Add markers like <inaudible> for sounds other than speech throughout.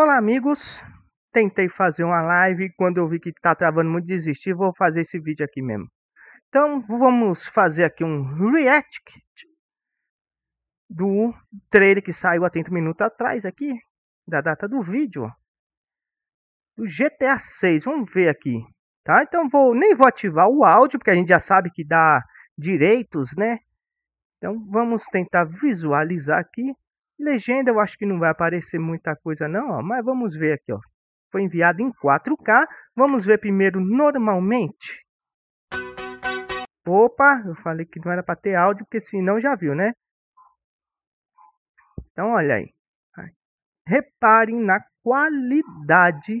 Olá, amigos. Tentei fazer uma live quando eu vi que tá travando muito, desisti. Vou fazer esse vídeo aqui mesmo. Então, vamos fazer aqui um react do trailer que saiu há 30 minutos atrás aqui, da data do vídeo, do GTA 6. Vamos ver aqui, tá? Então, vou nem vou ativar o áudio, porque a gente já sabe que dá direitos, né? Então, vamos tentar visualizar aqui. Legenda eu acho que não vai aparecer muita coisa não, ó, mas vamos ver aqui, ó. Foi enviado em 4K. Vamos ver primeiro normalmente. Opa, eu falei que não era para ter áudio, porque senão já viu, né? Então olha aí. Reparem na qualidade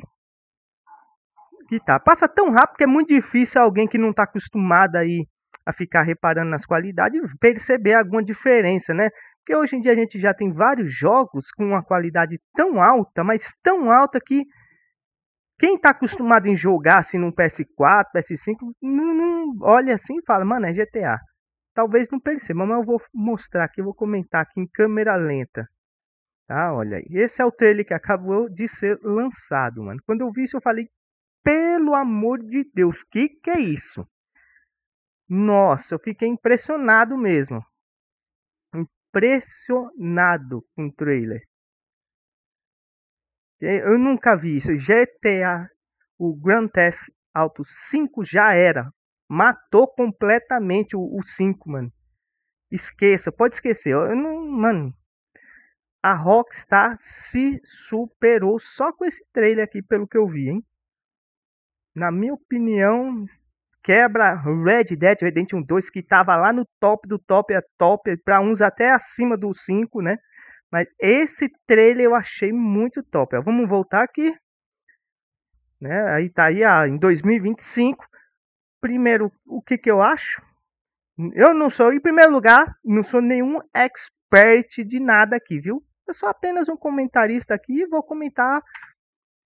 que tá. Passa tão rápido que é muito difícil alguém que não está acostumado aí a ficar reparando nas qualidades perceber alguma diferença, né? Porque hoje em dia a gente já tem vários jogos com uma qualidade tão alta, mas tão alta que quem está acostumado em jogar assim num PS4, PS5, não, não, olha assim e fala, mano, é GTA. Talvez não perceba, mas eu vou mostrar aqui, eu vou comentar aqui em câmera lenta. Tá, olha aí. Esse é o trailer que acabou de ser lançado, mano. Quando eu vi isso, eu falei, pelo amor de Deus, que que é isso? Nossa, eu fiquei impressionado mesmo impressionado com o trailer. É, eu nunca vi isso. GTA, o Grand Theft Auto 5 já era. Matou completamente o, o 5, mano. Esqueça, pode esquecer. Eu não, mano, a Rockstar se superou só com esse trailer aqui, pelo que eu vi, hein? Na minha opinião, quebra Red Dead Redemption 2, que estava lá no top do top a é top, para uns até acima do 5, né? Mas esse trailer eu achei muito top. Ó, vamos voltar aqui. Né? Aí tá aí ah, em 2025. Primeiro, o que que eu acho? Eu não sou, em primeiro lugar, não sou nenhum expert de nada aqui, viu? Eu sou apenas um comentarista aqui e vou comentar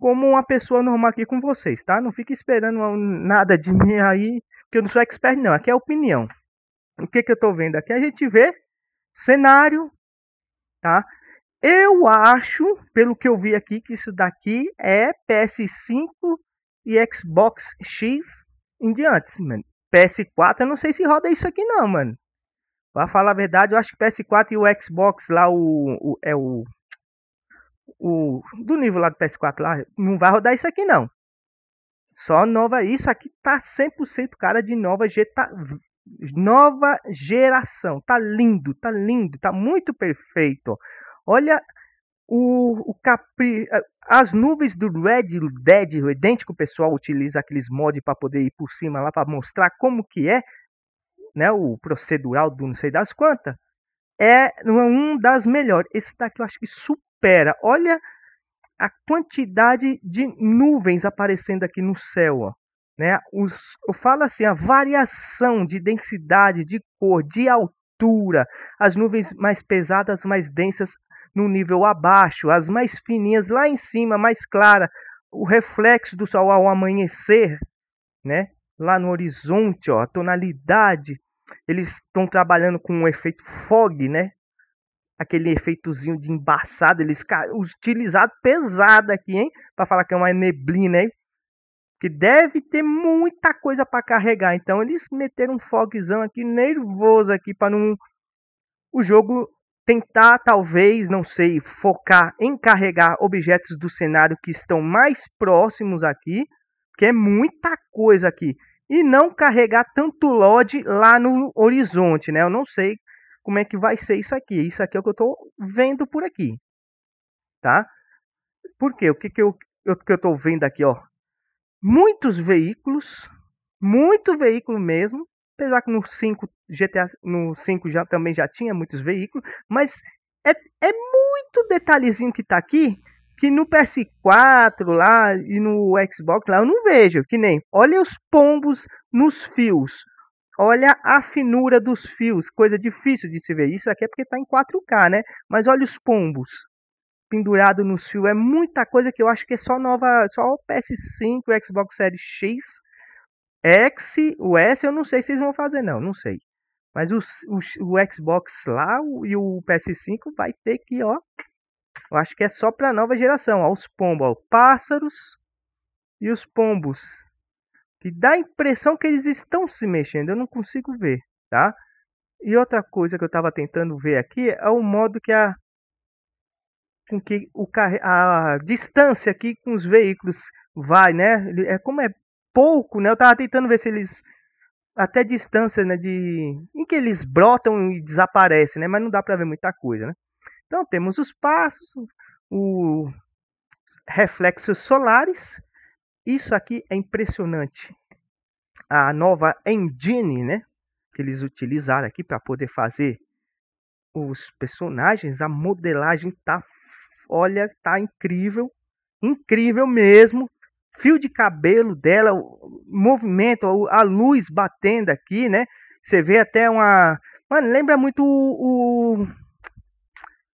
como uma pessoa normal aqui com vocês, tá? Não fique esperando nada de <laughs> mim aí, que eu não sou expert, não. Aqui é opinião. O que, que eu tô vendo aqui? A gente vê cenário, tá? Eu acho, pelo que eu vi aqui, que isso daqui é PS5 e Xbox X em diante, mano. PS4, eu não sei se roda isso aqui não, mano. Pra falar a verdade, eu acho que PS4 e o Xbox lá, o, o é o o, do nível lá do PS4 lá, não vai rodar isso aqui não. Só nova, isso aqui tá 100% cara de nova geta, nova geração. Tá lindo, tá lindo, tá muito perfeito. Olha o, o capri, as nuvens do Red Dead Redemption que o pessoal utiliza aqueles mods para poder ir por cima lá para mostrar como que é, né, o procedural do não sei das quantas. É uma das melhores. Esse daqui eu acho que super supera. Olha a quantidade de nuvens aparecendo aqui no céu. Ó. Né? Os, eu falo assim, a variação de densidade, de cor, de altura, as nuvens mais pesadas, mais densas no nível abaixo, as mais fininhas lá em cima, mais clara, o reflexo do sol ao amanhecer, né? Lá no horizonte, ó, a tonalidade, eles estão trabalhando com um efeito fog, né? aquele efeitozinho de embaçado, eles utilizado pesado aqui, hein? Para falar que é uma neblina, hein? Que deve ter muita coisa para carregar. Então eles meteram um fogzão aqui nervoso aqui para não o jogo tentar talvez, não sei, focar em carregar objetos do cenário que estão mais próximos aqui, que é muita coisa aqui, e não carregar tanto LOD lá no horizonte, né? Eu não sei como é que vai ser isso aqui. Isso aqui é o que eu estou vendo por aqui, tá? Por quê? O que, que eu estou vendo aqui, ó? Muitos veículos, muito veículo mesmo, apesar que no 5 GTA, no 5 já também já tinha muitos veículos, mas é, é muito detalhezinho que está aqui, que no PS4 lá e no Xbox lá eu não vejo, que nem olha os pombos nos fios, Olha a finura dos fios, coisa difícil de se ver. Isso aqui é porque está em 4K, né? Mas olha os pombos pendurado nos fios. É muita coisa que eu acho que é só nova, só o PS5, o Xbox Series X, X, o S, eu não sei se vocês vão fazer não, não sei. Mas o, o, o Xbox lá o, e o PS5 vai ter que, ó, eu acho que é só para nova geração, ó, os pombos, ó, pássaros e os pombos que dá a impressão que eles estão se mexendo, eu não consigo ver, tá? E outra coisa que eu estava tentando ver aqui é o modo que a com que o a distância aqui com os veículos vai, né? É como é pouco, né? Eu estava tentando ver se eles até distância, né, de em que eles brotam e desaparecem, né? Mas não dá para ver muita coisa, né? Então temos os passos, o reflexos solares, isso aqui é impressionante. A nova engine, né? Que eles utilizaram aqui para poder fazer os personagens, a modelagem tá, olha, tá incrível, incrível mesmo. Fio de cabelo dela, o movimento, a luz batendo aqui, né? Você vê até uma, mano, lembra muito o, o,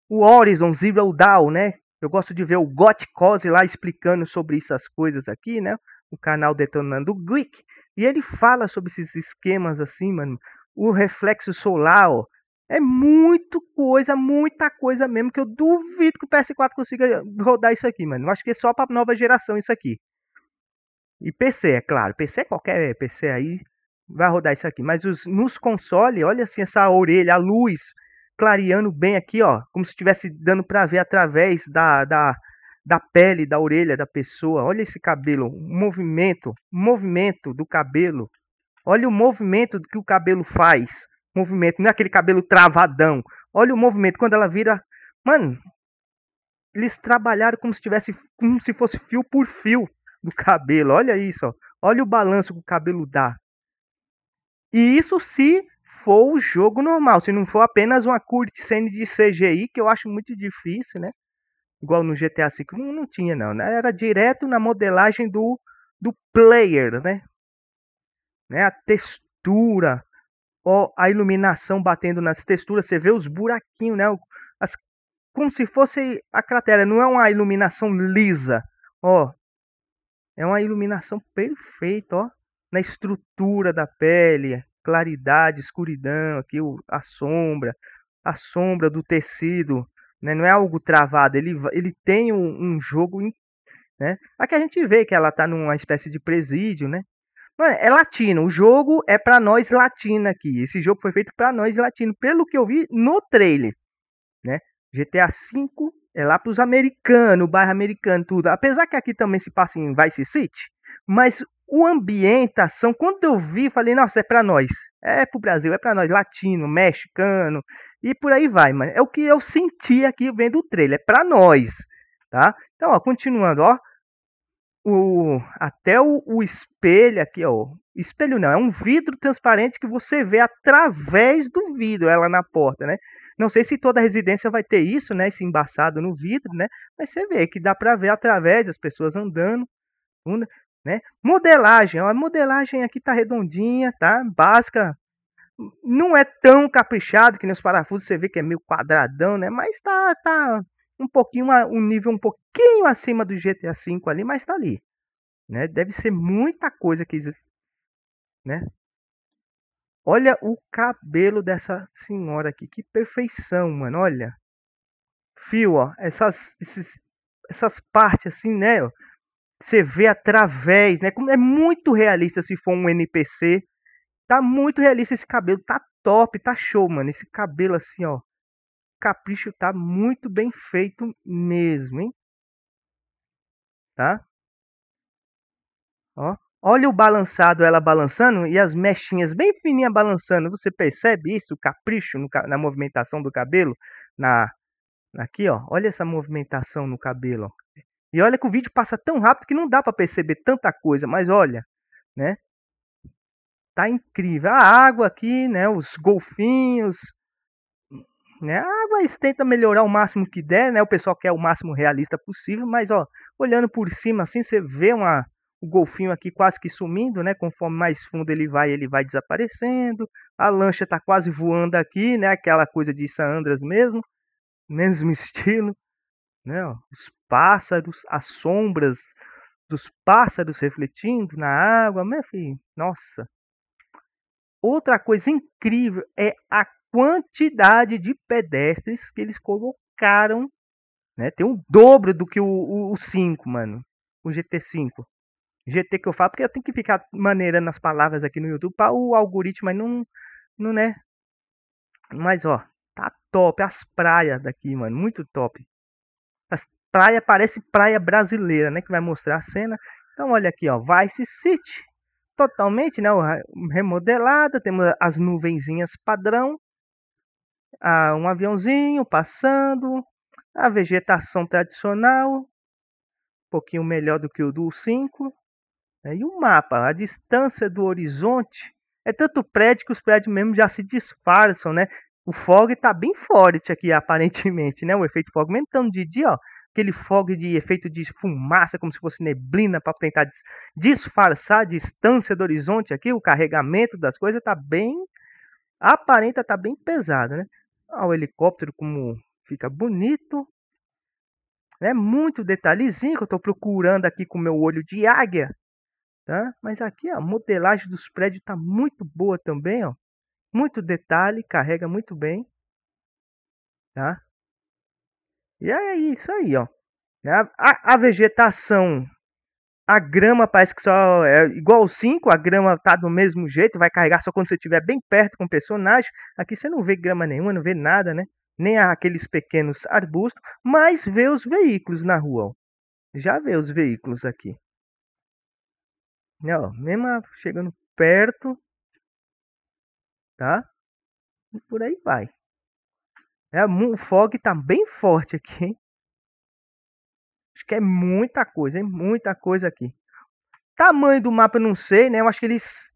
o Horizon Zero Dawn, né? Eu gosto de ver o Got Cause lá explicando sobre essas coisas aqui, né? O canal Detonando Geek. E ele fala sobre esses esquemas assim, mano. O reflexo solar, ó. É muito coisa, muita coisa mesmo, que eu duvido que o PS4 consiga rodar isso aqui, mano. Eu acho que é só pra nova geração isso aqui. E PC, é claro. PC qualquer PC aí vai rodar isso aqui. Mas os, nos consoles, olha assim essa orelha, a luz clareando bem aqui, ó, como se estivesse dando para ver através da, da, da pele, da orelha da pessoa. Olha esse cabelo, movimento, movimento do cabelo. Olha o movimento que o cabelo faz. Movimento, não é aquele cabelo travadão. Olha o movimento quando ela vira, mano, eles trabalharam como se tivesse como se fosse fio por fio do cabelo. Olha isso, ó. Olha o balanço que o cabelo dá. E isso se for o jogo normal, se não for apenas uma cutscene de CGI, que eu acho muito difícil, né? Igual no GTA V, não, não tinha não, né? Era direto na modelagem do, do player, né? né? A textura, ó, a iluminação batendo nas texturas, você vê os buraquinhos, né? As, como se fosse a cratera, não é uma iluminação lisa, ó. É uma iluminação perfeita, ó. Na estrutura da pele, claridade, escuridão, aqui a sombra, a sombra do tecido, né? não é algo travado, ele, ele tem um, um jogo. Né? Aqui a gente vê que ela tá numa espécie de presídio, né? Mano, é latino, o jogo é para nós latino aqui. Esse jogo foi feito para nós latino, pelo que eu vi no trailer, né? GTA V é lá para os americanos, bairro americano, tudo. Apesar que aqui também se passa em Vice City, mas o ambientação, quando eu vi, falei, nossa, é para nós. É pro Brasil, é para nós, latino, mexicano e por aí vai, mas É o que eu senti aqui vendo o trailer, é para nós, tá? Então, ó, continuando, ó, o até o, o espelho aqui, ó, espelho não, é um vidro transparente que você vê através do vidro, ela na porta, né? Não sei se toda residência vai ter isso, né, esse embaçado no vidro, né? Mas você vê que dá para ver através, as pessoas andando, né? Modelagem, a modelagem aqui tá redondinha, tá? Básica. Não é tão caprichado que nos parafusos você vê que é meio quadradão, né? Mas tá, tá um pouquinho, um nível um pouquinho acima do GTA V ali, mas tá ali. Né? Deve ser muita coisa que existe, né? Olha o cabelo dessa senhora aqui, que perfeição, mano. Olha, fio, ó, essas, esses, essas partes assim, né? Ó, você vê através, né? É muito realista se for um NPC. Tá muito realista esse cabelo, tá top, tá show, mano. Esse cabelo assim, ó. Capricho tá muito bem feito mesmo, hein? Tá? Ó. Olha o balançado, ela balançando e as mechinhas bem fininhas balançando. Você percebe isso? O capricho no, na movimentação do cabelo? Na, aqui, ó. Olha essa movimentação no cabelo. Ó. E olha que o vídeo passa tão rápido que não dá para perceber tanta coisa, mas olha, né? Tá incrível. A água aqui, né, os golfinhos, né? A água eles tentam melhorar o máximo que der, né? O pessoal quer o máximo realista possível, mas ó, olhando por cima assim, você vê uma o golfinho aqui quase que sumindo, né? Conforme mais fundo ele vai, ele vai desaparecendo. A lancha tá quase voando aqui, né? Aquela coisa de San Andreas mesmo, <laughs> mesmo estilo né? Os pássaros, as sombras dos pássaros refletindo na água, meu filho, nossa. Outra coisa incrível é a quantidade de pedestres que eles colocaram, né? Tem o dobro do que o, o, o 5, mano. O GT5. GT que eu falo, porque eu tenho que ficar maneirando as palavras aqui no YouTube para o algoritmo, mas não, não, né? Mas, ó, tá top. As praias daqui, mano, muito top praia, parece praia brasileira, né? Que vai mostrar a cena. Então, olha aqui, ó, Vice City, totalmente né, remodelada, temos as nuvenzinhas padrão, ah, um aviãozinho passando, a vegetação tradicional, um pouquinho melhor do que o do 5, né, e o um mapa, a distância do horizonte, é tanto prédio que os prédios mesmo já se disfarçam, né? O fog está bem forte aqui, aparentemente, né? O efeito fog, mesmo estando de dia, ó, aquele fog de efeito de fumaça, como se fosse neblina, para tentar disfarçar a distância do horizonte aqui, o carregamento das coisas está bem. aparenta tá bem pesado, né? Olha ah, o helicóptero, como fica bonito. É muito detalhezinho que eu estou procurando aqui com meu olho de águia. Tá? Mas aqui a modelagem dos prédios está muito boa também. Ó. Muito detalhe, carrega muito bem. Tá? E é, é isso aí, ó. Né? A, a vegetação, a grama parece que só é igual ao 5, a grama tá do mesmo jeito, vai carregar só quando você estiver bem perto com o personagem. Aqui você não vê grama nenhuma, não vê nada, né? Nem aqueles pequenos arbustos, mas vê os veículos na rua. Ó. Já vê os veículos aqui. Né, ó, mesmo chegando perto, tá? E por aí vai. É, o fog tá bem forte aqui, Acho que é muita coisa, hein? Muita coisa aqui. Tamanho do mapa eu não sei, né? Eu acho que eles...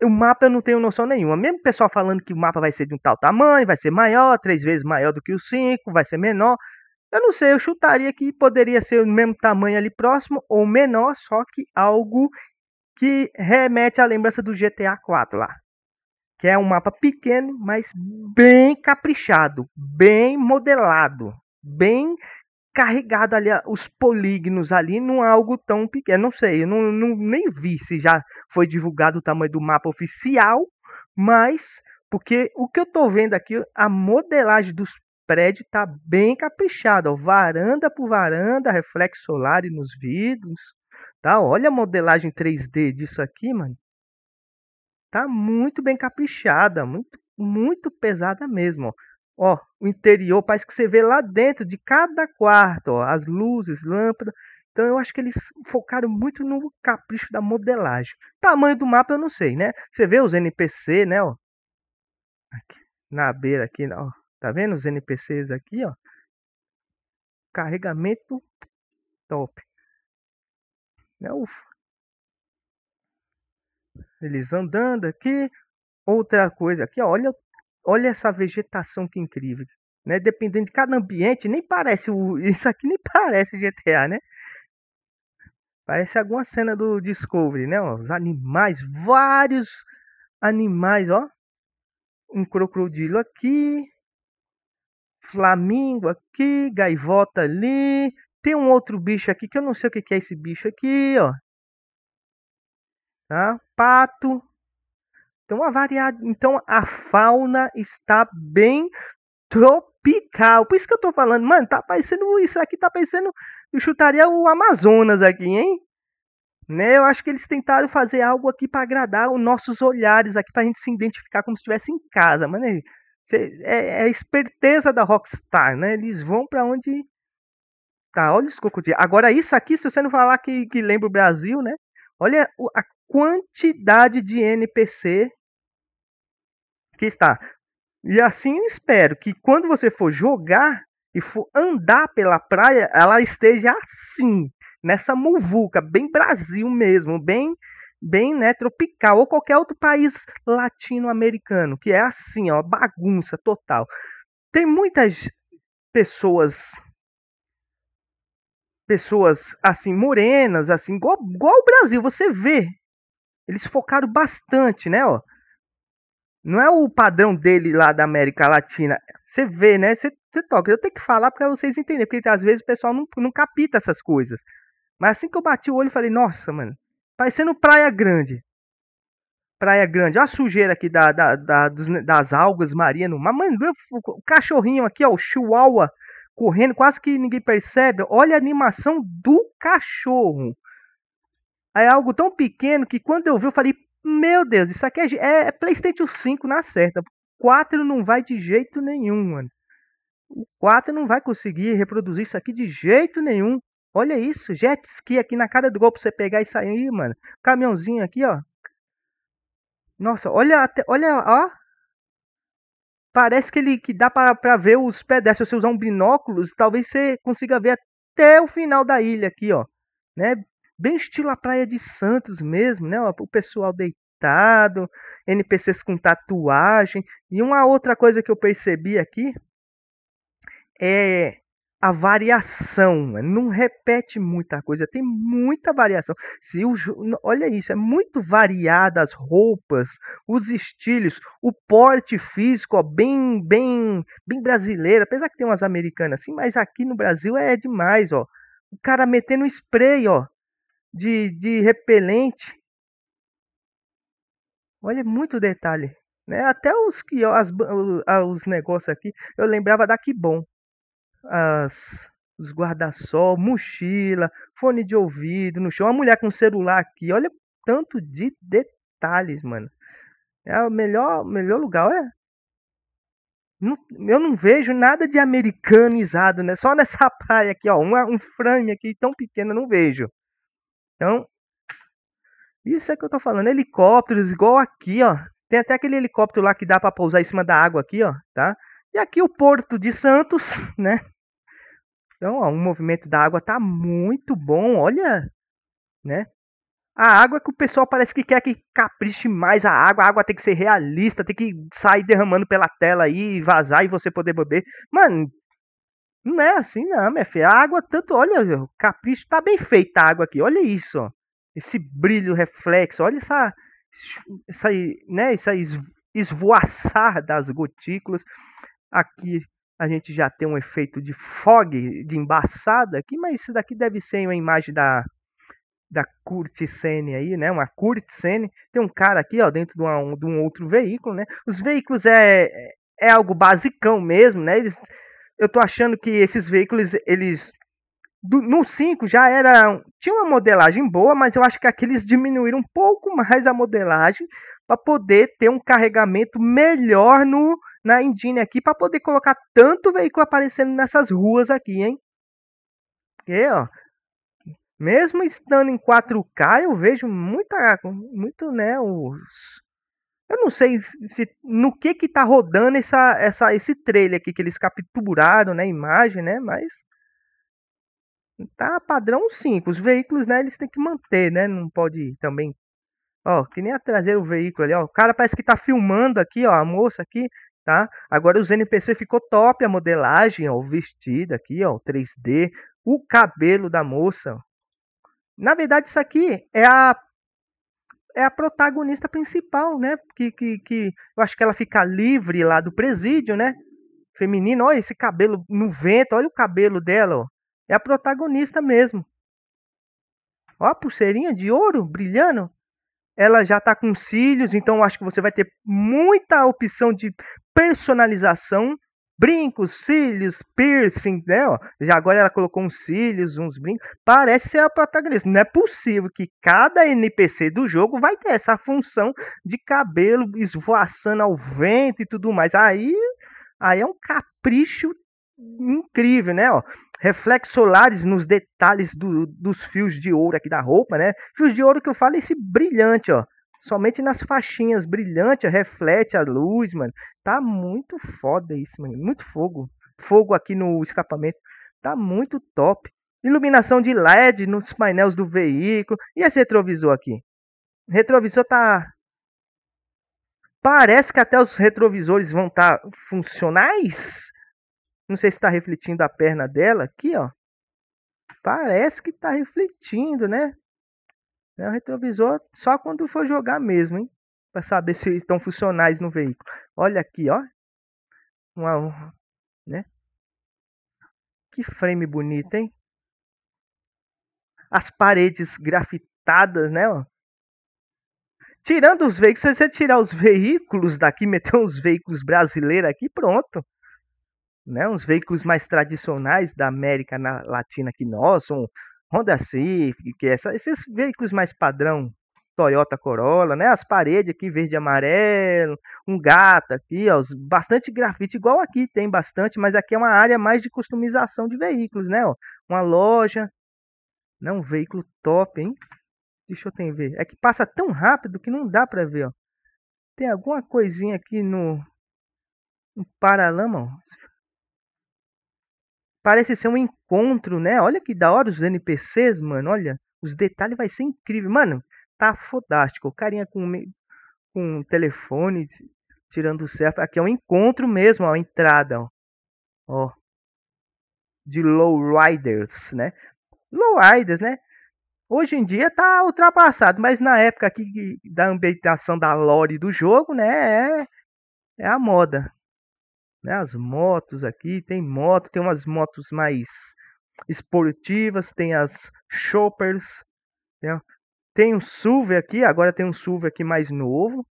O mapa eu não tenho noção nenhuma. Mesmo o pessoal falando que o mapa vai ser de um tal tamanho, vai ser maior, três vezes maior do que o 5, vai ser menor. Eu não sei, eu chutaria que poderia ser o mesmo tamanho ali próximo ou menor, só que algo que remete à lembrança do GTA 4 lá que é um mapa pequeno, mas bem caprichado, bem modelado, bem carregado ali ah, os polígonos ali, não é algo tão pequeno, não sei, eu não, não, nem vi se já foi divulgado o tamanho do mapa oficial, mas porque o que eu tô vendo aqui, a modelagem dos prédios tá bem caprichada, ó, varanda por varanda, reflexo solar nos vidros, tá? Olha a modelagem 3D disso aqui, mano tá muito bem caprichada, muito, muito pesada mesmo. Ó, o interior parece que você vê lá dentro de cada quarto, ó, as luzes, lâmpadas. Então eu acho que eles focaram muito no capricho da modelagem. Tamanho do mapa eu não sei, né? Você vê os NPC, né, ó. Aqui, na beira aqui, ó. Tá vendo os NPCs aqui, ó? Carregamento top. Né? O eles andando aqui. Outra coisa aqui, ó, olha, olha essa vegetação que incrível. Né? Dependendo de cada ambiente, nem parece o, <laughs> isso aqui nem parece GTA, né? Parece alguma cena do Discovery, né? os animais, vários animais, ó. Um crocodilo aqui, flamingo aqui, gaivota ali. Tem um outro bicho aqui que eu não sei o que é esse bicho aqui, ó. Tá? Pato. Então a, variado, então a fauna está bem tropical. Por isso que eu tô falando, mano, tá parecendo isso aqui, tá parecendo, eu chutaria o Amazonas aqui, hein? Né? Eu acho que eles tentaram fazer algo aqui para agradar os nossos olhares aqui, pra gente se identificar como se estivesse em casa, mano. Né, é, é, a esperteza da Rockstar, né? Eles vão para onde tá, olha os crocodilos. Agora isso aqui, se você não falar que, que lembra o Brasil, né? Olha a quantidade de NPC que está. E assim eu espero que quando você for jogar e for andar pela praia, ela esteja assim, nessa muvuca, bem Brasil mesmo, bem bem né, tropical ou qualquer outro país latino-americano, que é assim, ó, bagunça total. Tem muitas pessoas pessoas assim morenas, assim igual, igual o Brasil, você vê eles focaram bastante, né, ó. Não é o padrão dele lá da América Latina. Você vê, né? Você, toca. Eu tenho que falar para vocês entenderem, porque às vezes o pessoal não, não capita essas coisas. Mas assim que eu bati o olho, falei, nossa, mano, parecendo Praia Grande. Praia Grande, olha a sujeira aqui da, da, da dos, das algas marinhas no Mano, o cachorrinho aqui, ó, o chihuahua, correndo, quase que ninguém percebe. Olha a animação do cachorro. É algo tão pequeno que quando eu vi, eu falei: Meu Deus, isso aqui é, é, é PlayStation 5 na certa. 4 não vai de jeito nenhum, mano. O 4 não vai conseguir reproduzir isso aqui de jeito nenhum. Olha isso, jet ski aqui na cara do gol pra você pegar e sair, mano. Caminhãozinho aqui, ó. Nossa, olha, até, olha, ó. Parece que ele que dá pra, ver os pedestres. Se você usar um binóculos, talvez você consiga ver até o final da ilha aqui, ó. Né? bem estilo a praia de Santos mesmo, né? O pessoal deitado, NPCs com tatuagem. E uma outra coisa que eu percebi aqui é a variação, né, não repete muita coisa, tem muita variação. Se o, olha isso, é muito variada as roupas, os estilos, o porte físico, ó, bem, bem, bem brasileiro, apesar que tem umas americanas assim, mas aqui no Brasil é demais, ó. O cara metendo spray, ó, de, de repelente. Olha é muito detalhe. Né? Até os que as, os negócios aqui, eu lembrava da que bom. As os guarda-sol, mochila, fone de ouvido no chão, uma mulher com celular aqui, olha tanto de detalhes, mano. É o melhor, melhor lugar, olha. Não, eu não vejo nada de americanizado, né? Só nessa <laughs> praia aqui, ó, um, um frame aqui tão pequeno, eu não vejo. Então, isso é que eu tô falando. Helicópteros, igual aqui, ó. Tem até aquele helicóptero lá que dá para pousar em cima da água aqui, ó, tá? E aqui o Porto de Santos, <laughs> né? Então, ó, o movimento da água tá muito bom, olha, né? A água que o pessoal parece que quer que capriche mais a água. A água tem que ser realista, tem que sair derramando pela tela aí, vazar e você poder beber. Mano, não é assim, não, minha filha. A água, tanto. Olha, o capricho tá bem feita a água aqui. Olha isso, ó. Esse brilho reflexo. Olha essa. Essa, né, essa esvoaçar das gotículas. Aqui a gente já tem um efeito de fog, de embaçada aqui, mas isso daqui deve ser uma imagem da, da Curtisene aí, né? Uma Curtisene. Tem um cara aqui, ó, dentro de, uma, de um outro veículo, né? Os veículos é, é algo basicão mesmo, né? Eles eu tô achando que esses veículos, eles. Do, no 5 já era. Tinha uma modelagem boa, mas eu acho que aqui eles diminuíram um pouco mais a modelagem para poder ter um carregamento melhor no na engine aqui, para poder colocar tanto veículo aparecendo nessas ruas aqui, hein? Porque, ó. Mesmo estando em 4K, eu vejo muita. Muito, né? Os eu não sei se, no que que tá rodando essa, essa, esse trailer aqui que eles capturaram, né, imagem, né, mas tá padrão 5. Os veículos, né, eles têm que manter, né, não pode também Ó, que nem a traseira o veículo ali, ó. O cara parece que tá filmando aqui, ó, a moça aqui, tá? Agora os NPC ficou top a modelagem, ó, o vestido aqui, ó, 3D, o cabelo da moça. Na verdade, isso aqui é a é a protagonista principal, né? Que, que, que eu acho que ela fica livre lá do presídio, né? Feminino, olha esse cabelo no vento, olha o cabelo dela, ó. É a protagonista mesmo. Ó, a pulseirinha de ouro brilhando. Ela já tá com cílios, então acho que você vai ter muita opção de personalização brincos, cílios, piercing, né? Ó, já agora ela colocou uns cílios, uns brincos. Parece ser a protagonista. Não é possível que cada NPC do jogo vai ter essa função de cabelo esvoaçando ao vento e tudo mais. Aí, aí é um capricho incrível, né? Ó, reflexos solares nos detalhes do, dos fios de ouro aqui da roupa, né? Fios de ouro que eu falo, é esse brilhante, ó. Somente nas faixinhas brilhante, reflete a luz, mano. Tá muito foda isso, mano. Muito fogo. Fogo aqui no escapamento. Tá muito top. Iluminação de LED nos painéis do veículo. E esse retrovisor aqui? Retrovisor tá parece que até os retrovisores vão estar tá funcionais. Não sei se está refletindo a perna dela aqui, ó. Parece que está refletindo, né? Né? O retrovisor só quando for jogar mesmo, hein? Para saber se estão funcionais no veículo. Olha aqui, ó. Uma, né? Que frame bonito, hein? As paredes grafitadas, né? Ó? Tirando os veículos, se você tirar os veículos daqui, <laughs> meter uns veículos brasileiros aqui, pronto. Né? Uns veículos mais tradicionais da América Latina que nós, um, Honda Civic, é essa, esses veículos mais padrão, Toyota Corolla, né? As paredes aqui verde e amarelo, um gato aqui, ó, bastante grafite, igual aqui tem bastante, mas aqui é uma área mais de customização de veículos, né? Ó, uma loja, né? Um veículo top, hein? Deixa eu ter, ver. É que passa tão rápido que não dá para ver, ó. Tem alguma coisinha aqui no um paralama, ó. Parece ser um encontro, né? Olha que da hora os NPCs, mano. Olha, os detalhes vai ser incrível. Mano, tá fodástico. O carinha com, com um telefone tirando o selfie. Aqui é um encontro mesmo, ó, a entrada, ó. ó. De lowriders, né? Lowriders, né? Hoje em dia tá ultrapassado, mas na época aqui da ambientação da lore do jogo, né, é, é a moda. Né? As motos aqui, tem moto, tem umas motos mais esportivas, tem as shoppers né? tem um SUV aqui, agora tem um SUV aqui mais novo.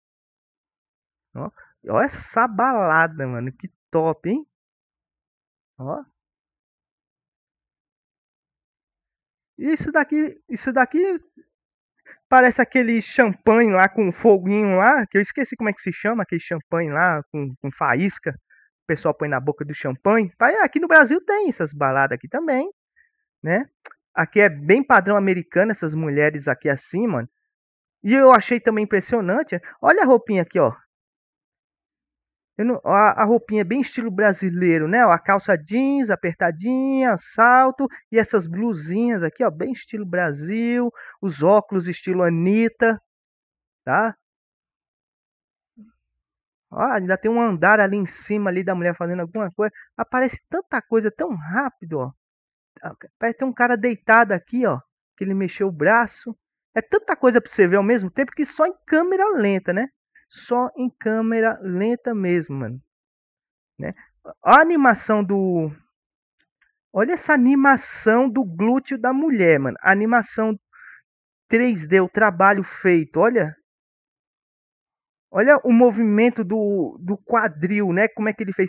Ó, olha essa balada, mano, que top, hein? Ó. Isso daqui, isso daqui parece aquele champanhe lá com foguinho lá, que eu esqueci como é que se chama, aquele champanhe lá com, com faísca pessoal põe na boca do champanhe. Tá aqui no Brasil tem essas baladas aqui também, né? Aqui é bem padrão americano essas mulheres aqui assim, mano. E eu achei também impressionante. Olha a roupinha aqui, ó. Não, a, a, roupinha é bem estilo brasileiro, né? A calça jeans apertadinha, salto e essas blusinhas aqui, ó, bem estilo Brasil. Os óculos estilo Anitta, tá? Ó, ah, ainda tem um andar ali em cima ali da mulher fazendo alguma coisa. Aparece tanta coisa tão rápido, ó. Ah, parece ter um cara deitado aqui, ó. Que ele mexeu o braço. É tanta coisa para você ver ao mesmo tempo que só em câmera lenta, né? Só em câmera lenta mesmo, mano. Né? A animação do. Olha essa animação do glúteo da mulher, mano. A animação 3D, o trabalho feito. Olha Olha o movimento do, do quadril, né? Como é que ele fez.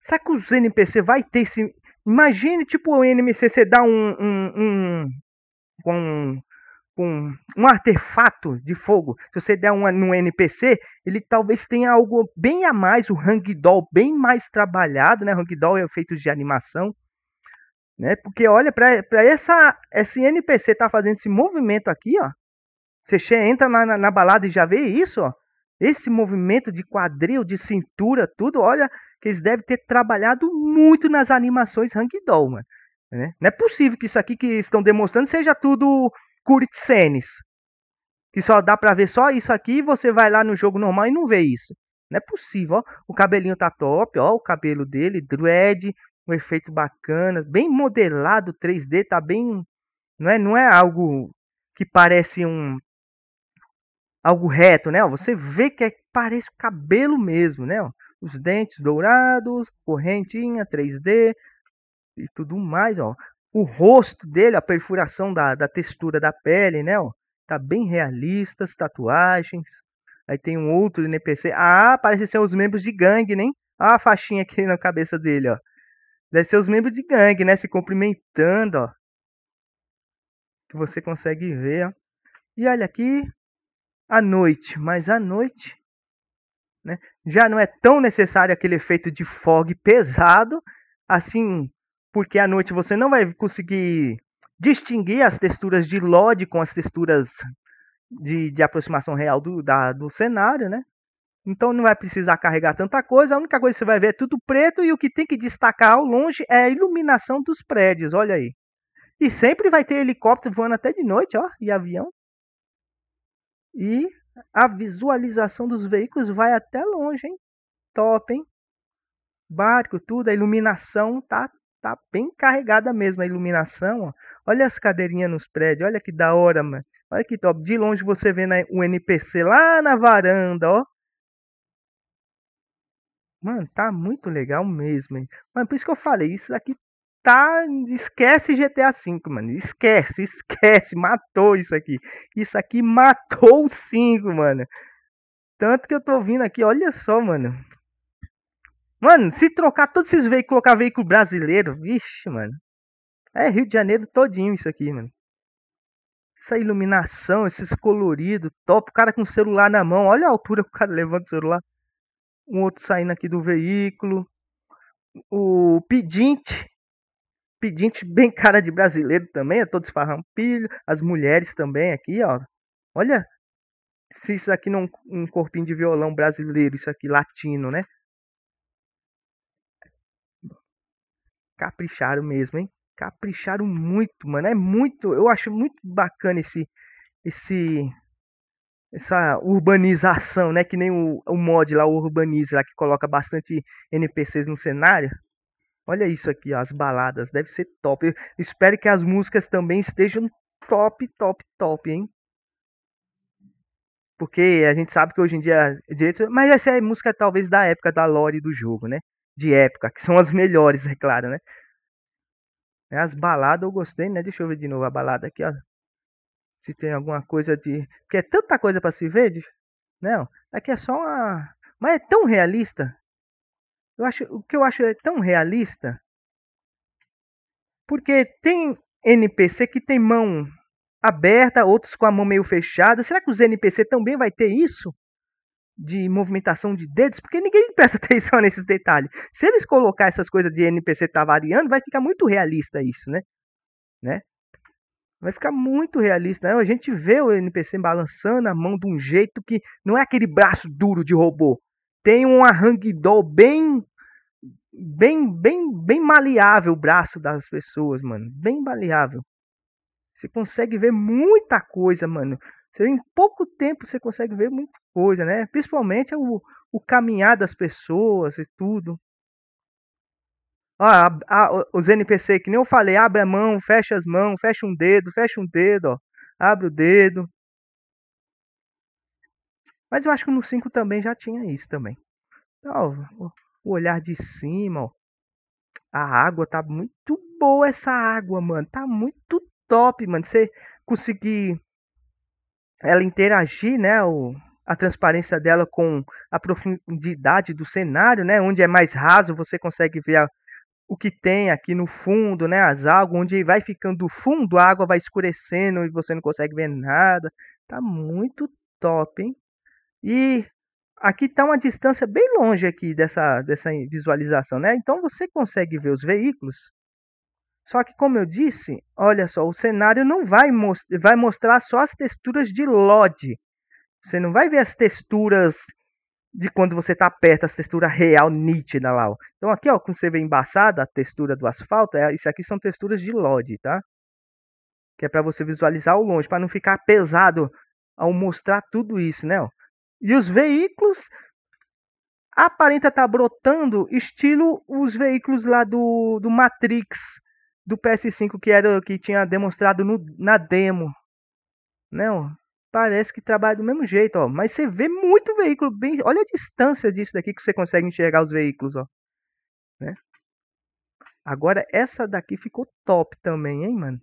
Será que os NPC vai ter esse. Imagine, tipo, o NPC você dá um. um, um, um um, um artefato de fogo. Se você der um no NPC, ele talvez tenha algo bem a mais, o doll bem mais trabalhado, né? doll é feito de animação, né? Porque olha, para essa esse NPC tá fazendo esse movimento aqui, ó. Você entra na, na, na balada e já vê isso, ó. Esse movimento de quadril, de cintura, tudo, olha, que eles devem ter trabalhado muito nas animações Doll, mano. Né? Não é possível que isso aqui que estão demonstrando seja tudo cutscenes, Que só dá pra ver só isso aqui e você vai lá no jogo normal e não vê isso. Não é possível, ó. O cabelinho tá top, ó. O cabelo dele, dread, um efeito bacana, bem modelado 3D, tá bem. Não é, não é algo que parece um algo reto, né? Você vê que é, parece cabelo mesmo, né? Os dentes dourados, correntinha 3D e tudo mais, ó. O rosto dele, a perfuração da, da textura da pele, né? Ó, tá bem realista, as tatuagens. Aí tem um outro NPC. Ah, parece ser os membros de gangue, né? Ah, a faixinha aqui na cabeça dele, ó. Deve ser os membros de gangue, né? Se cumprimentando, ó. Que você consegue ver, ó. E olha aqui, à noite, mas à noite né, já não é tão necessário aquele efeito de fog pesado, assim, porque à noite você não vai conseguir distinguir as texturas de LOD com as texturas de, de aproximação real do, da, do cenário, né? Então não vai precisar carregar tanta coisa. A única coisa que você vai ver é tudo preto e o que tem que destacar ao longe é a iluminação dos prédios. Olha aí. E sempre vai ter helicóptero voando até de noite, ó, e avião. E a visualização dos veículos vai até longe, hein? Top, hein? Barco, tudo, a iluminação tá tá bem carregada mesmo a iluminação, ó. Olha as cadeirinhas nos prédios, olha que da hora, mano. Olha que top. De longe você vê né, o NPC lá na varanda, ó. Mano, tá muito legal mesmo, hein? Mano, por isso que eu falei, isso daqui tá. Esquece GTA V, mano. Esquece, esquece. <laughs> Matou isso aqui. Isso aqui matou o 5, mano. Tanto que eu tô vindo aqui, olha só, mano. Mano, se trocar todos esses veículos, colocar veículo brasileiro, vixe, mano. É Rio de Janeiro todinho isso aqui, mano. Essa iluminação, esses coloridos, top. O cara com o celular na mão, olha a altura que o cara levanta o celular. Um outro saindo aqui do veículo. O pedinte pedinte bem cara de brasileiro também, é todo esfarrampilho. As mulheres também aqui, ó. Olha, se isso aqui não um corpinho de violão brasileiro, isso aqui latino, né? Capricharam mesmo, hein? Capricharam muito, mano. É muito, eu acho muito bacana esse esse essa urbanização, né? Que nem o, o mod lá, o urbaniza lá, que coloca bastante NPCs no cenário. Olha isso aqui, ó, as baladas, deve ser top. Eu espero que as músicas também estejam top, top, top, hein? Porque a gente sabe que hoje em dia é direito, mas essa é música talvez da época da lore do jogo, né? De época, que <laughs> são as melhores, é claro, né? É, as baladas eu gostei, né? Deixa eu ver de novo a balada aqui, ó. Se tem alguma coisa de. Porque é tanta coisa para se ver, de... não. Aqui é só uma. Mas é tão realista eu acho, o que eu acho é tão realista, porque tem NPC que tem mão aberta, outros com a mão meio fechada. Será que os NPC também vai ter isso? De movimentação de dedos? Porque ninguém <laughs> presta atenção nesses detalhes. Se eles colocar essas coisas de NPC tá variando, vai ficar muito realista isso, né? né? Vai ficar muito realista. Né? A gente vê o NPC balançando a mão de um jeito que não é aquele braço duro de robô tem um arranguidol bem bem bem bem maleável o braço das pessoas, mano, bem maleável. Você consegue ver muita coisa, mano. Você, em pouco tempo você consegue ver muita coisa, né? Principalmente o, o caminhar das pessoas e tudo. Ó, a, a, os NPC, que nem eu falei, abre a mão, fecha as mãos, fecha um dedo, fecha um dedo, ó. Abre o dedo, mas eu acho que no 5 também já tinha isso também. Então, ó, o olhar de cima, ó. A água tá muito boa essa água, mano. Tá muito top, mano. Você conseguir ela interagir, né? O, a transparência dela com a profundidade do cenário, né? Onde é mais raso, você consegue ver a, o que tem aqui no fundo, né? As águas, onde vai ficando fundo, a água vai escurecendo e você não consegue ver nada. Tá muito top, hein? E aqui está uma distância bem longe aqui dessa, dessa visualização, né? Então você consegue ver os veículos. Só que, como eu disse, olha só, o cenário não vai, most vai mostrar só as texturas de LOD. Você não vai ver as texturas de quando você está perto, as texturas real, nítida lá. Ó. Então aqui, ó, como você vê embaçada a textura do asfalto, é, isso aqui são texturas de LOD, tá? Que é para você visualizar ao longe, para não ficar pesado ao mostrar tudo isso, né? Ó. E os veículos aparenta estar tá brotando, estilo os veículos lá do, do Matrix do PS5 que era que tinha demonstrado no, na demo. Né, Parece que trabalha do mesmo jeito, ó. Mas você vê muito veículo bem. Olha a distância disso daqui que você consegue enxergar os veículos, ó. Né? Agora essa daqui ficou top também, hein, mano.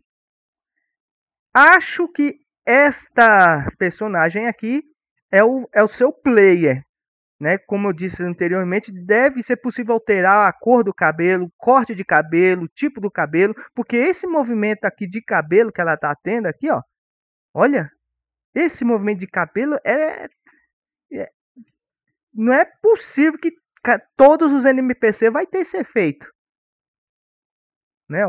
Acho que esta personagem aqui é o, é o seu player. Né? Como eu disse anteriormente, deve ser possível alterar a cor do cabelo, corte de cabelo, tipo do cabelo, porque esse movimento aqui de cabelo que ela está tendo aqui, ó, olha, esse movimento de cabelo é, é não é possível que todos os NPC vai ter esse efeito. Né?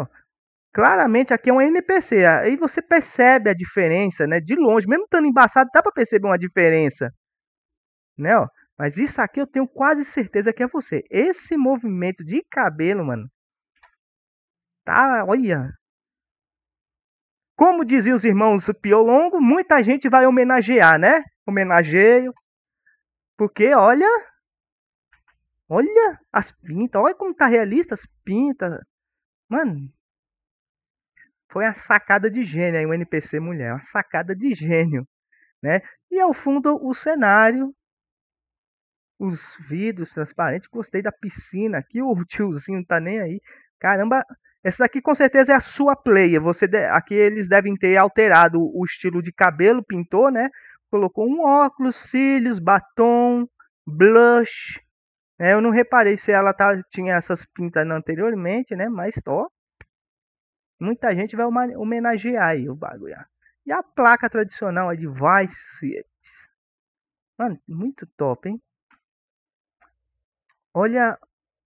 Claramente aqui é um NPC. Aí você percebe a diferença, né? De longe, mesmo estando embaçado, dá para perceber uma diferença. Né, ó? Mas isso aqui eu tenho quase certeza que é você. Esse movimento de cabelo, mano. Tá, olha. Como diziam os irmãos Piolongo, muita gente vai homenagear, né? Homenageio. Porque, olha. Olha as pintas. Olha como tá realista as pintas. Mano, foi uma sacada de gênio aí, um NPC mulher, uma sacada de gênio, né? E ao fundo o cenário, os vidros transparentes, gostei da piscina aqui, o tiozinho tá nem aí. Caramba, essa daqui com certeza é a sua player. Você de... aqui eles devem ter alterado o estilo de cabelo, pintou, né? Colocou um óculos, cílios, batom, blush, né? eu não reparei se ela tá, tinha essas pintas anteriormente, né? Mas ó, Muita gente vai homenagear aí o bagulho. E a placa tradicional é de Vice. Mano, muito top, hein? Olha,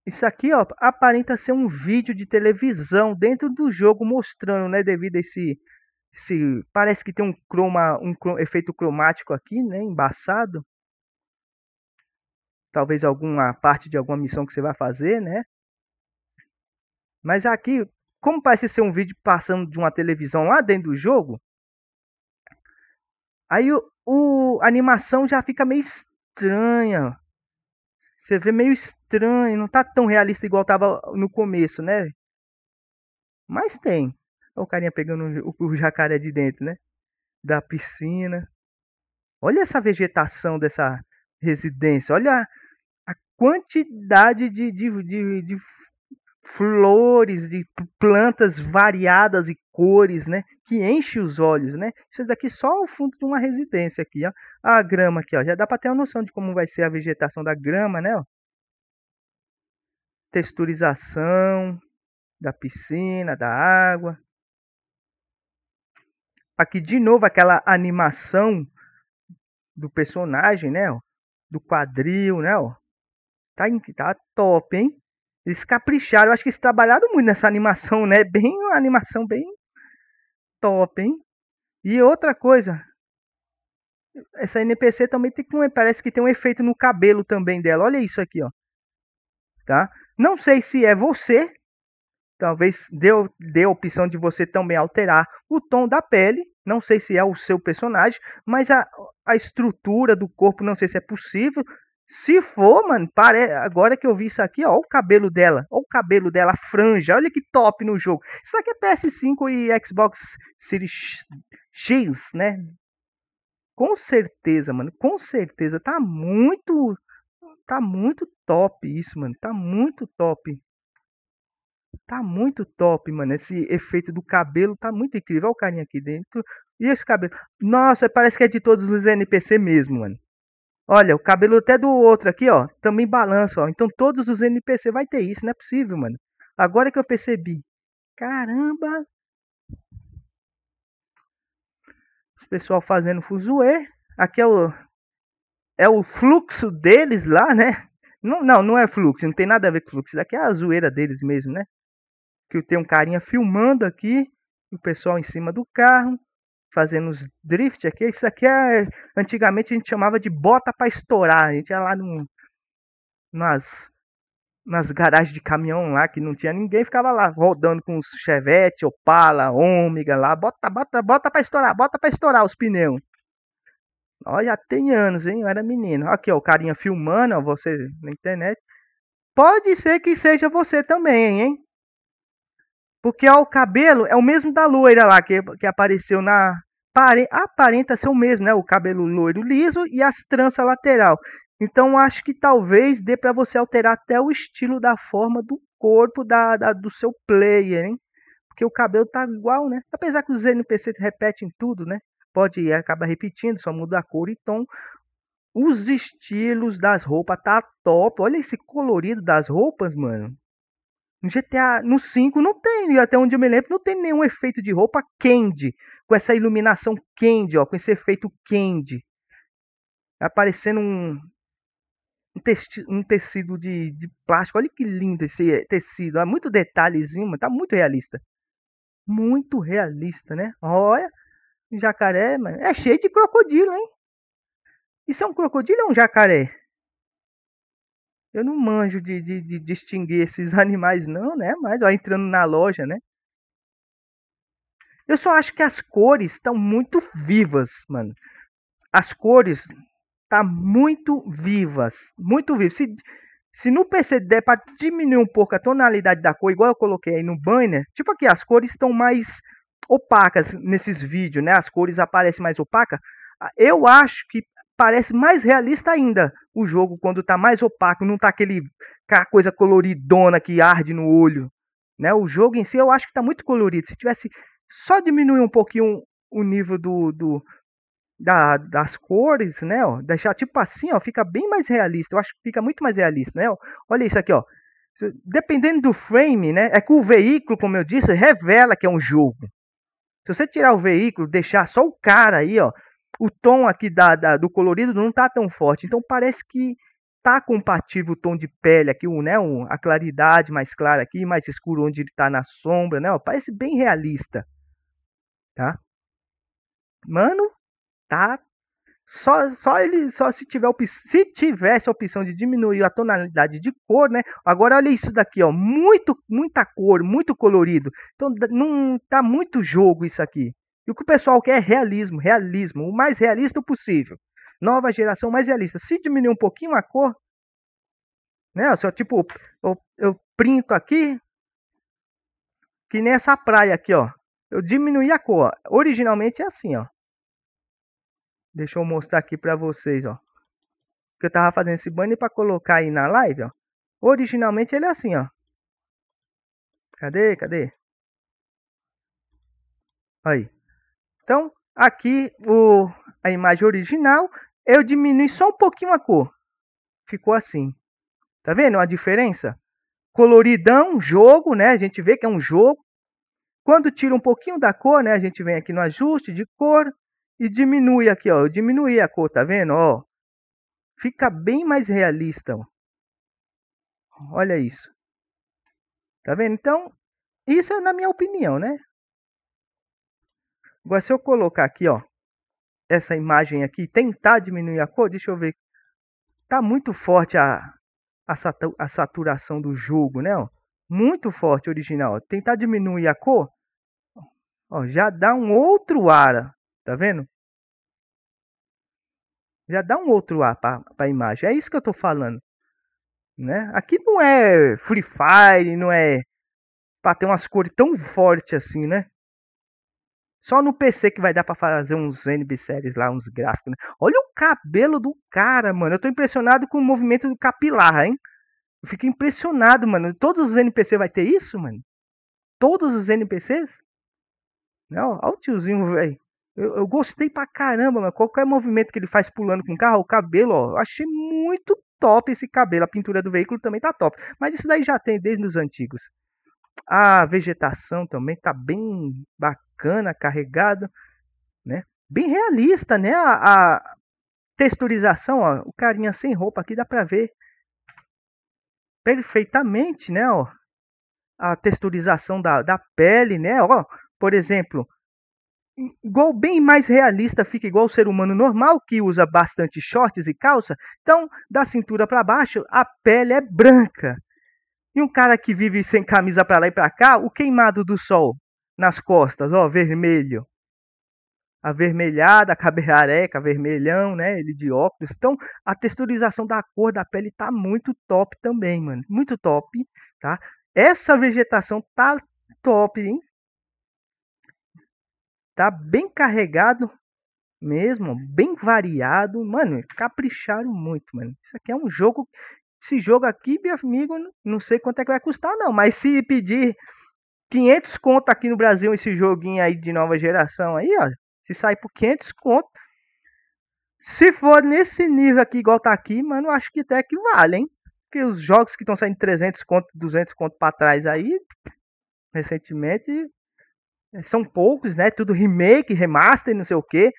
isso aqui, ó, aparenta ser um vídeo de televisão dentro do jogo mostrando, né, devido a esse esse parece que tem um croma, um crom, efeito cromático aqui, né, embaçado. Talvez alguma parte de alguma missão que você vai fazer, né? Mas aqui como parece ser um vídeo passando de uma televisão lá dentro do jogo, aí o, o a animação já fica meio estranha. Você vê meio estranho, não tá tão realista igual tava no começo, né? Mas tem. Olha o carinha pegando o, o jacaré de dentro, né? Da piscina. Olha essa vegetação dessa residência. Olha a, a quantidade de, de, de, de flores de plantas variadas e cores, né? Que enche os olhos, né? Isso daqui é só o fundo de uma residência aqui, ó. A grama aqui, ó. Já dá para ter uma noção de como vai ser a vegetação da grama, né? Ó. Texturização da piscina, da água. Aqui de novo aquela animação do personagem, né? Ó. Do quadril, né? Ó. Tá, tá top, hein? Eles capricharam, eu acho que eles trabalharam muito nessa animação, né? Bem uma animação bem top, hein? E outra coisa, essa NPC também tem um, parece que tem um efeito no cabelo também dela. Olha isso aqui, ó. Tá? Não sei se é você, talvez deu dê a opção de você também alterar o tom da pele. Não sei se é o seu personagem, mas a, a estrutura do corpo não sei se é possível. Se for, mano, pare... agora que eu vi isso aqui, ó, o cabelo dela, ó, o cabelo dela, a franja, olha que top no jogo. Isso aqui é PS5 e Xbox Series X, né? Com certeza, mano, com certeza, tá muito, tá muito top isso, mano, tá muito top. Tá muito top, mano. Esse efeito do cabelo tá muito incrível. Olha o carinha aqui dentro. E esse cabelo. Nossa, parece que é de todos os NPC mesmo, mano. Olha, o cabelo até do outro aqui, ó, também balança, ó. Então todos os NPC vai ter isso, não é possível, mano. Agora que eu percebi. Caramba! O pessoal fazendo fuzuê. Aqui é o é o fluxo deles lá, né? Não, não, não é fluxo, não tem nada a ver com fluxo. Isso daqui é a zoeira deles mesmo, né? Que tem um carinha filmando aqui, o pessoal em cima do carro fazendo os drift aqui. Isso aqui é, antigamente a gente chamava de bota para estourar. A gente ia lá num, nas, nas garagens de caminhão lá que não tinha ninguém, ficava lá rodando com os Chevette, Opala, Ômega lá, bota, bota, bota para estourar, bota para estourar os pneus. Ó, já tem anos, hein? Eu era menino. Aqui, ó, o carinha filmando, ó, você na internet. Pode ser que seja você também, hein? Porque ó, o cabelo é o mesmo da loira lá que, que apareceu na. aparenta ser o mesmo, né? O cabelo loiro liso e as tranças lateral. Então acho que talvez dê para você alterar até o estilo da forma do corpo da, da, do seu player, hein? Porque o cabelo tá igual, né? Apesar que os NPC repetem tudo, né? Pode acabar repetindo, só muda a cor e tom. Os estilos das roupas tá top. Olha esse colorido das roupas, mano. No GTA no 5 não tem, e até onde eu me lembro, não tem nenhum efeito de roupa candy, com essa iluminação candy, ó, com esse efeito candy. Aparecendo um, um, um tecido de, de, plástico. Olha que lindo esse tecido. Há muito detalhezinho, mas tá muito realista. Muito realista, né? Olha, jacaré, mano. é cheio de crocodilo, hein? Isso é um crocodilo ou é um jacaré? Eu não manjo de, de, de distinguir esses <laughs> animais, não, né? Mas, ó, entrando na loja, né? Eu só acho que as cores estão muito vivas, mano. As cores tá muito vivas, muito vivas. Se, se no PC der para diminuir um pouco a tonalidade da cor, igual eu coloquei aí no banner, tipo aqui, as cores estão mais opacas nesses vídeos, né? As cores aparecem mais opacas. Eu acho que parece mais realista ainda o jogo quando tá mais opaco, não tá aquele aquela coisa coloridona que arde no olho, né? O jogo em si eu acho que tá muito colorido. Se tivesse só diminuir um pouquinho o nível do, do da, das cores, né? Ó, deixar tipo assim, ó, fica bem mais realista. Eu acho que fica muito mais realista, né? olha isso aqui, ó. Dependendo do frame, né? É que o veículo, como eu disse, revela que é um jogo. Se você tirar o veículo, deixar só o cara aí, ó, o tom aqui da, da do colorido não está tão forte. Então parece que tá compatível o tom de pele aqui, um, né, um, a claridade mais clara aqui, mais escuro onde ele está na sombra, né? Ó, parece bem realista, tá? Mano, tá só, só ele só se tiver se tivesse a opção de diminuir a tonalidade de cor, né? Agora olha isso daqui, ó, muito muita cor, muito colorido. Então não tá muito jogo isso aqui. E o que o pessoal quer é realismo, realismo, o mais realista possível. Nova geração mais realista. Se diminuir um pouquinho a cor, né? Só tipo, eu, eu printo aqui, que nessa praia aqui, ó. Eu diminuí a cor. Originalmente é assim, ó. Deixa eu mostrar aqui pra vocês, ó. Que eu tava fazendo esse banner pra colocar aí na live, ó. Originalmente ele é assim, ó. Cadê? Cadê? Aí. Então, aqui o, a imagem original, eu diminui só um pouquinho a cor. Ficou assim. Tá vendo a diferença? Coloridão, jogo, né? A gente vê que é um jogo. Quando tira um pouquinho da cor, né? A gente vem aqui no ajuste de cor e diminui aqui, ó. Eu diminui a cor, tá vendo? Ó. Fica bem mais realista, ó. Olha isso. Tá vendo? Então, isso é na minha opinião, né? Agora, se eu colocar aqui, ó, essa imagem aqui, tentar diminuir a cor, deixa eu ver. Tá muito forte a, a, a saturação do jogo, né? Ó. Muito forte original. Ó. Tentar diminuir a cor, ó, já dá um outro ar, tá vendo? Já dá um outro ar para a imagem. É isso que eu tô falando. Né? Aqui não é Free Fire, não é para ter umas cores tão fortes assim, né? Só no PC que vai dar para fazer uns NBCs lá, uns gráficos, né? Olha o cabelo do cara, mano. Eu tô impressionado com o movimento do capilar, hein? Eu fico impressionado, mano. Todos os NPCs vai ter isso, mano? Todos os NPCs? Não, olha o tiozinho, velho. Eu, eu, gostei pra caramba, mano. Qualquer movimento que ele faz pulando com o carro, o cabelo, ó. Eu achei muito top esse cabelo. A pintura do veículo também tá top. Mas isso daí já tem desde os antigos. A vegetação também está bem bacana, carregada, né? Bem realista, né? A, a texturização, ó, o carinha sem roupa aqui dá para ver perfeitamente, né? Ó, a texturização da, da pele, né? Ó, por exemplo, igual bem mais realista fica igual o ser humano normal que usa bastante shorts e calça. Então, da cintura para baixo, a pele é branca. E um cara que vive sem camisa para lá e para cá, o queimado do sol nas costas, ó, vermelho. Avermelhada, cabeareca, vermelhão, né? Ele de óculos. Então, a texturização da cor da pele tá muito top também, mano. Muito top, tá? Essa vegetação tá top, hein? Tá bem carregado mesmo, bem variado. Mano, capricharam muito, mano. Isso aqui é um jogo esse jogo aqui, meu amigo, não sei quanto é que vai custar, não. Mas se pedir 500 conto aqui no Brasil, esse joguinho aí de nova geração aí, ó. Se sair por 500 conto. Se for nesse nível aqui, igual tá aqui, mano, acho que até que vale, hein? Porque os jogos que estão saindo 300 conto, 200 conto pra trás aí, recentemente, é, são poucos, né? Tudo remake, remaster, não sei o quê.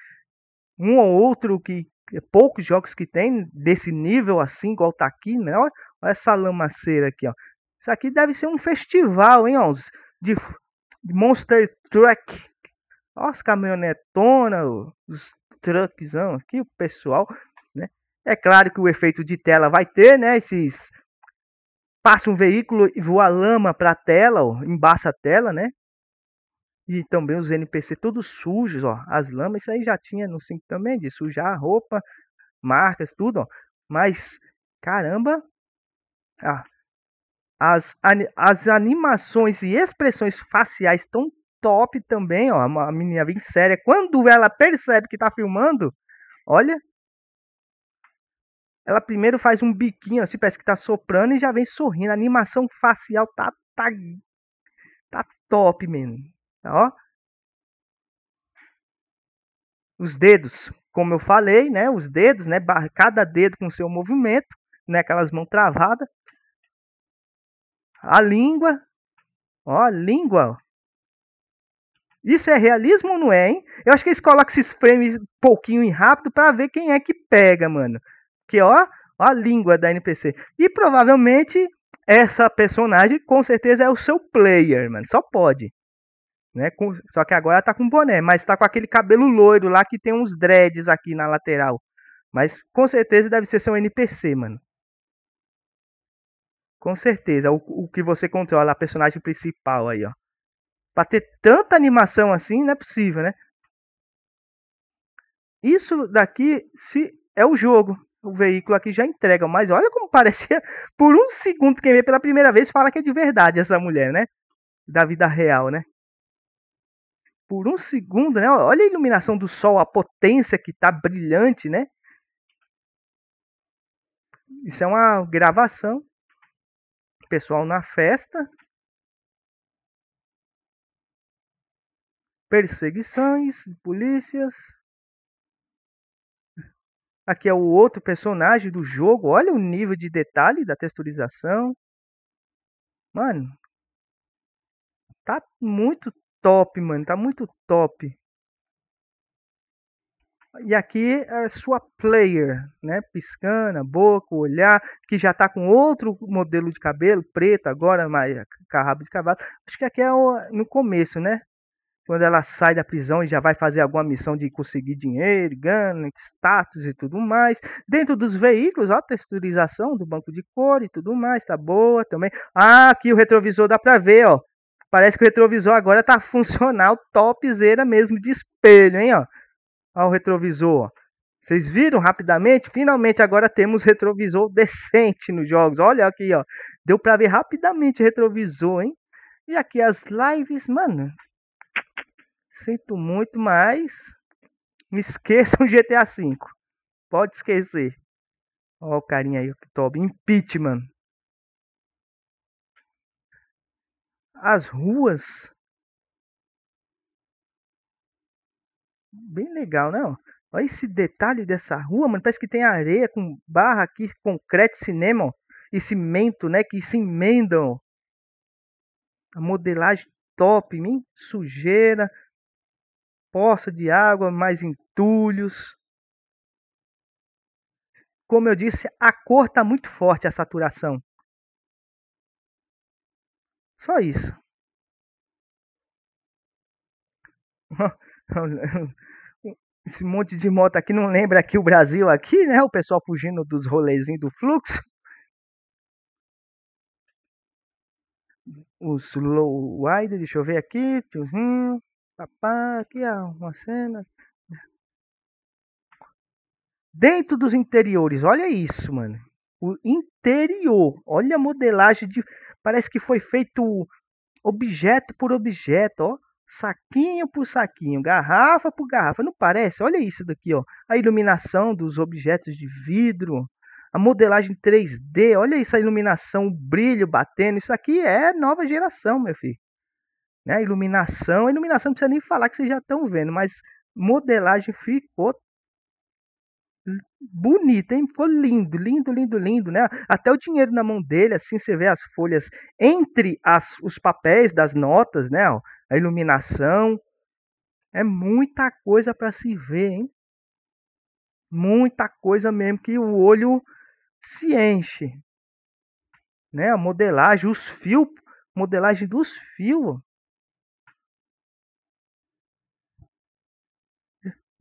Um ou outro que poucos jogos que tem desse nível assim, igual tá aqui, né? Olha, olha essa lamaceira aqui, ó. Isso aqui deve ser um festival, hein, ó, de, de Monster Truck. Olha as caminhonetonas, os truckzão aqui, o pessoal, né? É claro que o efeito de tela vai ter, né? Esses passa um veículo e voa lama para a tela, ó, embaça a tela, né? E também os NPC todos sujos, ó. As lamas, isso aí já tinha no 5 também, de sujar a roupa, marcas, tudo, ó. Mas, caramba, ah, as, as animações e expressões faciais tão top também, ó. A menina bem séria. Quando ela percebe que tá filmando, olha. Ela primeiro faz um biquinho, assim, parece que tá soprando e já vem sorrindo. A animação facial tá, tá, tá top, menino. Ó. Os dedos, como eu falei, né? Os dedos, né? Cada dedo com seu movimento, né? Aquelas mãos travadas. A língua. Ó, a língua. Isso é realismo ou não é, hein? Eu acho que eles colocam esses frames um pouquinho em rápido para ver quem é que pega, mano. Que ó, ó a língua da NPC. E provavelmente essa personagem com certeza é o seu player, mano. Só pode né? Com, só que agora tá com boné, mas tá com aquele cabelo loiro lá que tem uns dreads aqui na lateral. Mas com certeza deve ser seu NPC, mano. Com certeza, o, o que você controla, a personagem principal aí, ó. Pra ter tanta animação assim, não é possível, né? Isso daqui se é o jogo. O veículo aqui já entrega, mas olha como <laughs> parecia. Por um segundo, quem vê pela primeira vez fala que é de verdade essa mulher, né? Da vida real, né? por um segundo, né? Olha a iluminação do sol, a potência que tá brilhante, né? Isso é uma gravação. Pessoal na festa. Perseguições, polícias. Aqui é o outro personagem do jogo. Olha o nível de detalhe da texturização. Mano, tá muito top, mano. Tá muito top. E aqui é a sua player, né? Piscando, boca, olhar, que já tá com outro modelo de cabelo, preto agora, mais carrabo de cavalo. Acho que aqui é no começo, né? Quando ela sai da prisão e já vai fazer alguma missão de conseguir dinheiro, grana, status e tudo mais. Dentro dos veículos, ó, a texturização do banco de cor e tudo mais, tá boa também. Ah, aqui o retrovisor dá pra ver, ó Parece que o retrovisor agora tá <laughs> funcional topzera mesmo de espelho, hein, ó. Ó o retrovisor, Vocês viram rapidamente? Finalmente agora temos retrovisor decente nos jogos. Olha aqui, ó. Deu para ver rapidamente retrovisor, hein? E aqui as lives, mano. Sinto muito, mas <laughs> esqueçam GTA V. Pode esquecer. Ó o carinha aí, que top. Impeachment. as ruas. Bem legal, não? Né, Olha esse detalhe dessa rua, mano. Parece que tem areia com barra aqui, concreto, cinema ó, e cimento, né? Que se emendam. A modelagem top, mim. Sujeira, poça de água, mais entulhos. Como eu disse, a cor tá muito forte, a saturação. Só isso. <laughs> Esse monte de moto aqui não lembra aqui o Brasil aqui, né? O pessoal fugindo dos rolezinhos do fluxo. O slow wide, deixa eu ver aqui, tiozinho, papá, aqui ó, uma cena. Dentro dos interiores, olha isso, mano. O interior, olha a modelagem de Parece que foi feito objeto por objeto, ó. Saquinho por saquinho, garrafa por garrafa, não parece? Olha isso daqui, ó. A iluminação dos objetos de vidro, a modelagem 3D, olha isso, a iluminação, o brilho batendo. Isso aqui é nova geração, meu filho. Né? Iluminação, iluminação não precisa nem falar que vocês já estão vendo, mas modelagem ficou bonito, hein? Ficou lindo, lindo, lindo, lindo, né? Até o dinheiro na mão dele, assim, você vê as folhas entre as, os papéis das notas, né? A iluminação. É muita coisa para se ver, hein? Muita coisa mesmo que o olho se enche. Né? A modelagem, os fios, modelagem dos fios.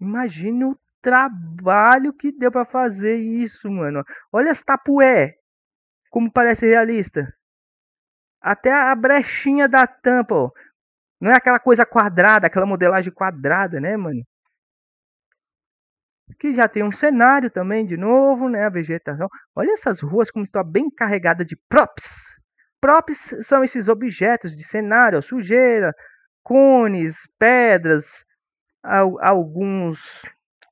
Imagine o trabalho que deu para fazer isso, mano. Olha as tapué, como parece realista. Até a brechinha da tampa, ó. Não é aquela coisa quadrada, aquela modelagem quadrada, né, mano? Que já tem um cenário também, de novo, né, a vegetação. Olha essas ruas como estão bem carregada de props. Props são esses objetos de cenário, ó, sujeira, cones, pedras, alguns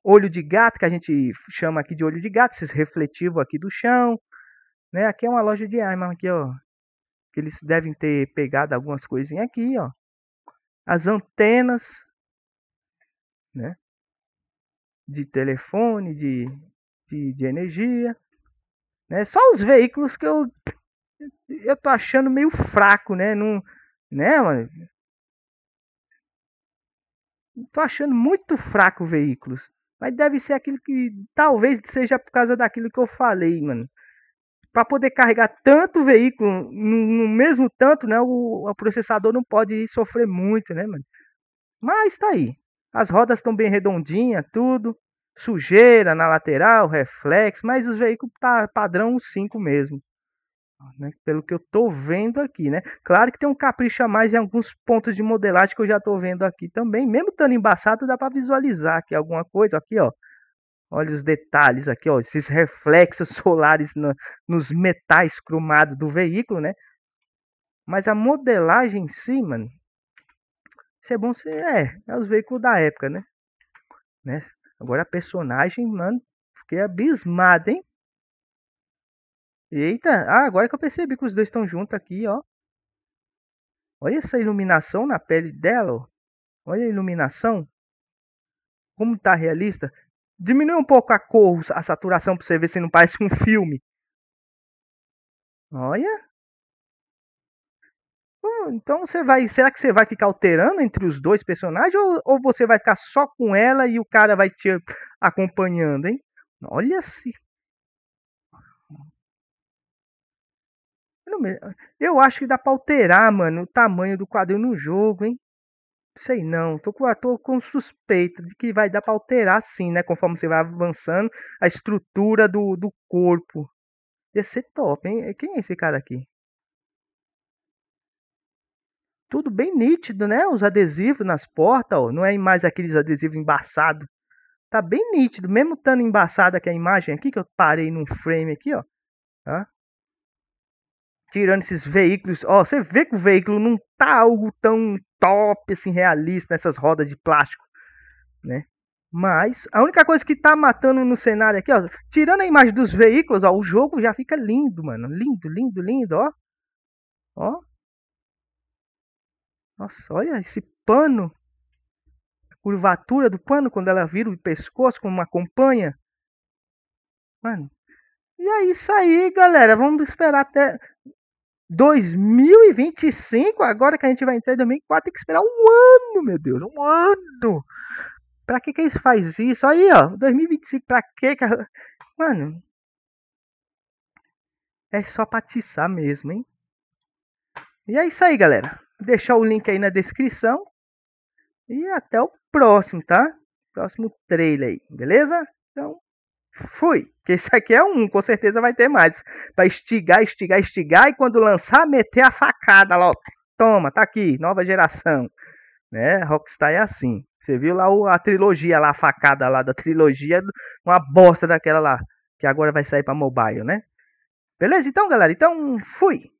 olho de gato, que a gente chama aqui de olho de gato, esses refletivos aqui do chão. Né? Aqui é uma loja de armas aqui, ó. Que eles devem ter pegado algumas coisinhas aqui, ó. As antenas, né? De telefone, de, de, de energia. Né? Só os veículos que eu, eu tô achando meio fraco, né? Não, né, mano? Tô achando muito fraco veículos. Mas deve ser aquilo que talvez seja por causa daquilo que eu falei, mano. Para poder carregar tanto veículo no, mesmo tanto, né? O, o processador não pode sofrer muito, né, mano? Mas tá aí. As rodas estão bem redondinhas, tudo. Sujeira na lateral, reflexo, mas os veículos tá padrão 5 mesmo. Né, pelo que eu estou vendo aqui, né? Claro que tem um capricho a mais em alguns pontos de modelagem que eu já estou vendo aqui também. Mesmo estando embaçado, dá para visualizar aqui alguma coisa. Aqui, ó. Olha os detalhes aqui, ó. Esses reflexos <laughs> solares nos metais cromados do veículo, né? Mas a modelagem em si, mano. Isso é bom é, é os veículos da época, né? né? Agora a personagem, mano, fiquei abismado, hein? Eita, ah, agora que eu percebi que os dois estão juntos aqui, ó. Olha essa iluminação na pele dela, ó. Olha a iluminação. Como tá realista. Diminui um pouco a cor, a saturação, pra você ver se não parece um filme. Olha. Hum, então você vai. Será que você vai ficar alterando entre os dois personagens? Ou, ou você vai ficar só com ela e o cara vai te acompanhando, hein? Olha se Eu acho que dá pra alterar, mano, o tamanho do quadril no jogo, hein? Sei não. Tô com, tô com suspeita de que vai dar pra alterar sim, né? Conforme você vai avançando, a estrutura do, do corpo. Ia ser top, hein? Quem é esse cara aqui? Tudo bem nítido, né? Os adesivos nas portas, ó. Não é mais aqueles adesivos embaçados. Tá bem nítido. Mesmo estando embaçada aqui a imagem aqui, que eu parei num frame aqui, ó. Tá? tirando esses veículos. Ó, você vê que o veículo não tá algo tão top, assim, realista nessas rodas de plástico, né? Mas a única coisa que tá matando no cenário aqui, ó, tirando a imagem dos veículos, ó, o jogo já fica lindo, mano. Lindo, lindo, lindo, ó. Ó. Nossa, olha esse pano. A curvatura do pano quando ela vira o pescoço como acompanha. Mano. E é isso aí, galera. Vamos esperar até 2025, agora que a gente vai entrar em 2004, tem que esperar um ano, meu Deus, um ano. Pra que que eles fazem? isso? Aí, ó, 2025, pra que que... Mano, é só pra mesmo, hein? E é isso aí, galera. Vou deixar o link aí na descrição. E até o próximo, tá? Próximo trailer aí, beleza? Então, fui. Que esse aqui é um, com certeza vai ter mais. Pra estigar, estigar, estigar e quando lançar, meter a facada lá, ó. Toma, tá aqui, nova geração. Né? Rockstar é assim. Você viu lá a trilogia lá, a facada lá da trilogia, uma bosta daquela lá, que agora vai sair para mobile, né? Beleza? Então, galera, então fui.